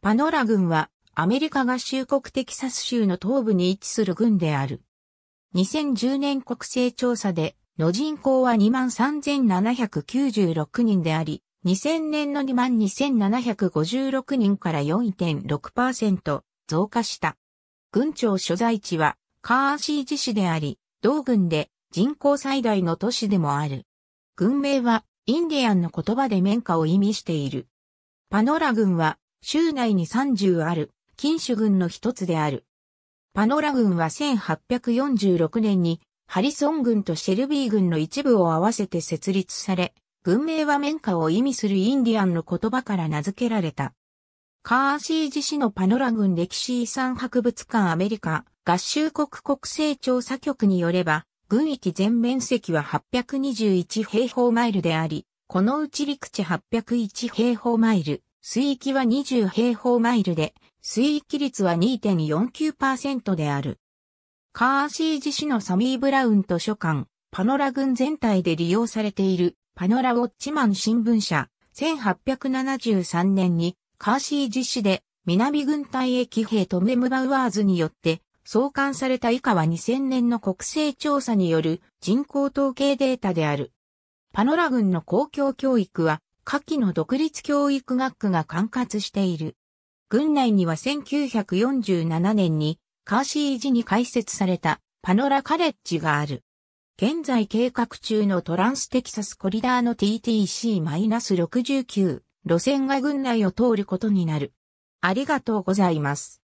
パノラ軍はアメリカ合衆国テキサス州の東部に位置する軍である。2010年国勢調査での人口は23,796人であり、2000年の22,756人から4.6%増加した。軍庁所在地はカーシー自治であり、同軍で人口最大の都市でもある。軍名はインディアンの言葉で綿花を意味している。パノラ軍は州内に30ある、禁酒軍の一つである。パノラ軍は1846年に、ハリソン軍とシェルビー軍の一部を合わせて設立され、軍名は綿花を意味するインディアンの言葉から名付けられた。カーシー自治のパノラ軍歴史遺産博物館アメリカ合衆国国勢調査局によれば、軍域全面積は821平方マイルであり、このうち陸地801平方マイル、水域は20平方マイルで、水域率は2.49%である。カーシー自治のサミー・ブラウン図書館、パノラ群全体で利用されている、パノラ・ウォッチマン新聞社、1873年に、カーシー自治で、南軍隊駅兵トム・エム・バウアーズによって、創刊された以下は2000年の国勢調査による人口統計データである。パノラ群の公共教育は下記の独立教育学区が管轄している。郡内には1947年にカーシー寺に開設されたパノラカレッジがある。現在計画中のトランステキサスコリダーの TTC-69 路線が郡内を通ることになる。ありがとうございます。